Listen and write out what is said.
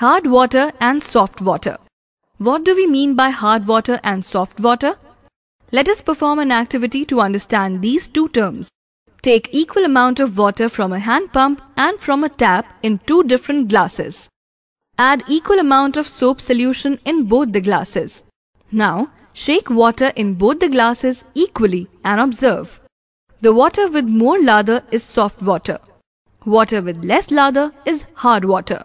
hard water and soft water. What do we mean by hard water and soft water? Let us perform an activity to understand these two terms. Take equal amount of water from a hand pump and from a tap in two different glasses. Add equal amount of soap solution in both the glasses. Now, shake water in both the glasses equally and observe. The water with more lather is soft water. Water with less lather is hard water.